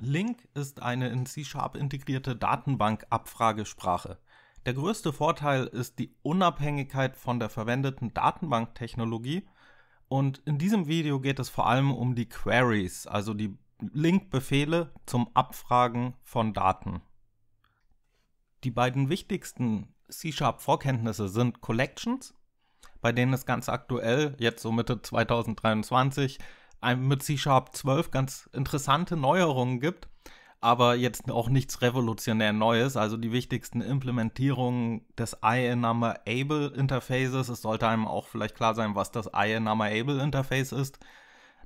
Link ist eine in C-Sharp integrierte Datenbank-Abfragesprache. Der größte Vorteil ist die Unabhängigkeit von der verwendeten Datenbanktechnologie. Und in diesem Video geht es vor allem um die Queries, also die Link-Befehle zum Abfragen von Daten. Die beiden wichtigsten C-Sharp-Vorkenntnisse sind Collections, bei denen es ganz aktuell, jetzt so Mitte 2023, mit C-Sharp 12 ganz interessante Neuerungen gibt, aber jetzt auch nichts revolutionär Neues. Also die wichtigsten Implementierungen des IEnumber-Able-Interfaces. Es sollte einem auch vielleicht klar sein, was das IEnumber-Able-Interface ist.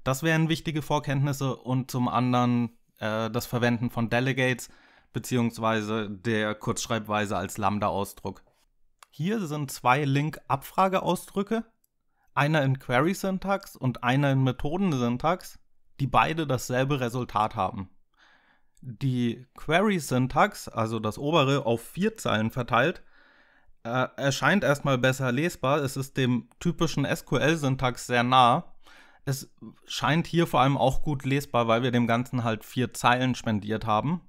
Das wären wichtige Vorkenntnisse und zum anderen äh, das Verwenden von Delegates beziehungsweise der Kurzschreibweise als Lambda-Ausdruck. Hier sind zwei link abfrageausdrücke einer in Query-Syntax und einer in Methoden-Syntax, die beide dasselbe Resultat haben. Die Query-Syntax, also das obere, auf vier Zeilen verteilt, äh, erscheint erstmal besser lesbar. Es ist dem typischen SQL-Syntax sehr nah. Es scheint hier vor allem auch gut lesbar, weil wir dem Ganzen halt vier Zeilen spendiert haben.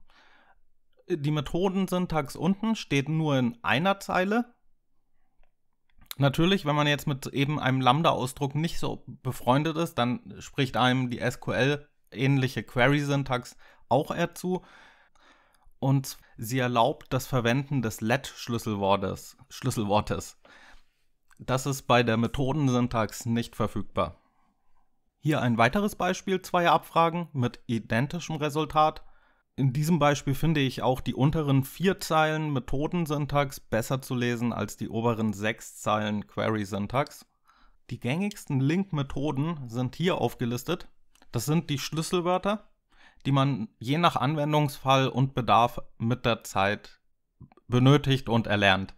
Die Methodensyntax unten steht nur in einer Zeile Natürlich, wenn man jetzt mit eben einem Lambda-Ausdruck nicht so befreundet ist, dann spricht einem die SQL-ähnliche Query-Syntax auch eher zu. Und sie erlaubt das Verwenden des let-Schlüsselwortes. Schlüsselwortes. Das ist bei der Methodensyntax nicht verfügbar. Hier ein weiteres Beispiel zweier Abfragen mit identischem Resultat in diesem Beispiel finde ich auch die unteren vier Zeilen Methodensyntax besser zu lesen als die oberen sechs Zeilen Query-Syntax. Die gängigsten Link-Methoden sind hier aufgelistet. Das sind die Schlüsselwörter, die man je nach Anwendungsfall und Bedarf mit der Zeit benötigt und erlernt.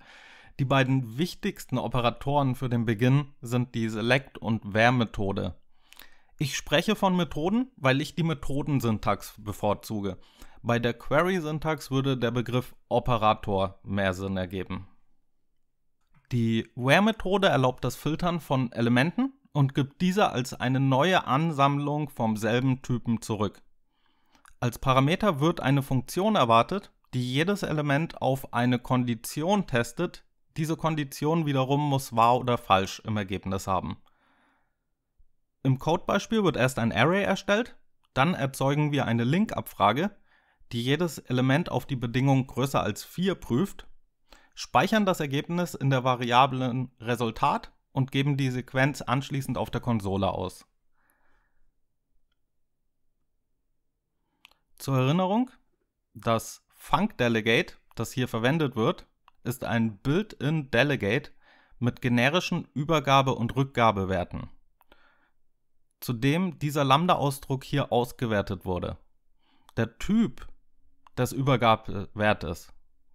Die beiden wichtigsten Operatoren für den Beginn sind die Select- und Where-Methode. Ich spreche von Methoden, weil ich die Methodensyntax bevorzuge. Bei der Query-Syntax würde der Begriff Operator mehr Sinn ergeben. Die Where-Methode erlaubt das Filtern von Elementen und gibt diese als eine neue Ansammlung vom selben Typen zurück. Als Parameter wird eine Funktion erwartet, die jedes Element auf eine Kondition testet. Diese Kondition wiederum muss wahr oder falsch im Ergebnis haben. Im Codebeispiel wird erst ein Array erstellt, dann erzeugen wir eine Link-Abfrage, die jedes Element auf die Bedingung größer als 4 prüft, speichern das Ergebnis in der Variablen Resultat und geben die Sequenz anschließend auf der Konsole aus. Zur Erinnerung, das funk Delegate, das hier verwendet wird, ist ein Built-in Delegate mit generischen Übergabe- und Rückgabewerten zu dem dieser Lambda-Ausdruck hier ausgewertet wurde. Der Typ des Übergabewertes äh,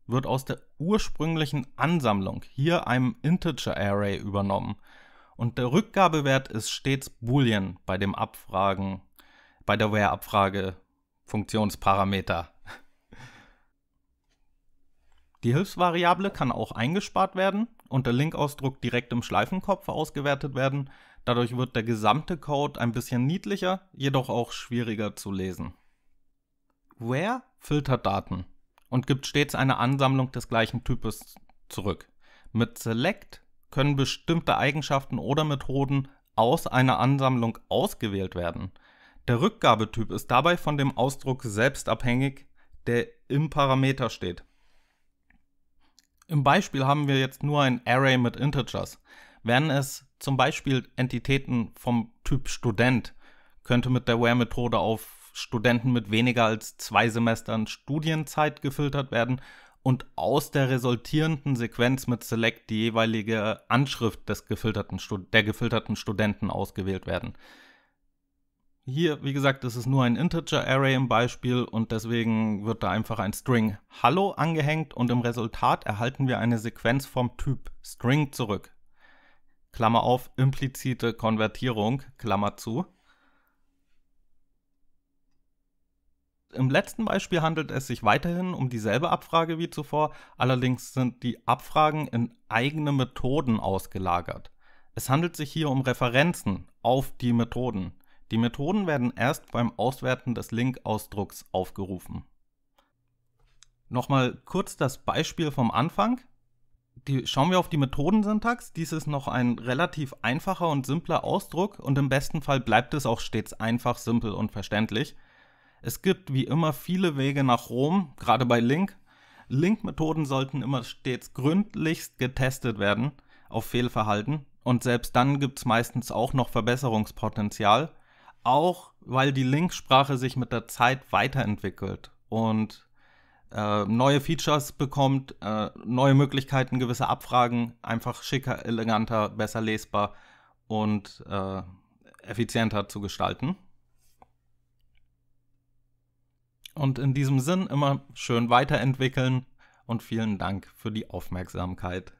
wird aus der ursprünglichen Ansammlung, hier einem Integer-Array, übernommen. Und der Rückgabewert ist stets Boolean bei dem Abfragen, bei der Where-Abfrage Funktionsparameter. Die Hilfsvariable kann auch eingespart werden und der Link-Ausdruck direkt im Schleifenkopf ausgewertet werden, Dadurch wird der gesamte Code ein bisschen niedlicher, jedoch auch schwieriger zu lesen. Where filtert Daten und gibt stets eine Ansammlung des gleichen Types zurück. Mit Select können bestimmte Eigenschaften oder Methoden aus einer Ansammlung ausgewählt werden. Der Rückgabetyp ist dabei von dem Ausdruck selbst abhängig, der im Parameter steht. Im Beispiel haben wir jetzt nur ein Array mit Integers. Wären es zum Beispiel Entitäten vom Typ Student könnte mit der WHERE-Methode auf Studenten mit weniger als zwei Semestern Studienzeit gefiltert werden und aus der resultierenden Sequenz mit Select die jeweilige Anschrift des gefilterten, der gefilterten Studenten ausgewählt werden. Hier, wie gesagt, ist es nur ein Integer-Array im Beispiel und deswegen wird da einfach ein String Hallo angehängt und im Resultat erhalten wir eine Sequenz vom Typ String zurück. Klammer auf, implizite Konvertierung, Klammer zu. Im letzten Beispiel handelt es sich weiterhin um dieselbe Abfrage wie zuvor, allerdings sind die Abfragen in eigene Methoden ausgelagert. Es handelt sich hier um Referenzen auf die Methoden. Die Methoden werden erst beim Auswerten des Link-Ausdrucks aufgerufen. Nochmal kurz das Beispiel vom Anfang die, schauen wir auf die Methodensyntax. Dies ist noch ein relativ einfacher und simpler Ausdruck und im besten Fall bleibt es auch stets einfach, simpel und verständlich. Es gibt wie immer viele Wege nach Rom, gerade bei Link. Link-Methoden sollten immer stets gründlichst getestet werden auf Fehlverhalten und selbst dann gibt es meistens auch noch Verbesserungspotenzial, auch weil die Link-Sprache sich mit der Zeit weiterentwickelt und äh, neue Features bekommt, äh, neue Möglichkeiten, gewisse Abfragen, einfach schicker, eleganter, besser lesbar und äh, effizienter zu gestalten. Und in diesem Sinn immer schön weiterentwickeln und vielen Dank für die Aufmerksamkeit.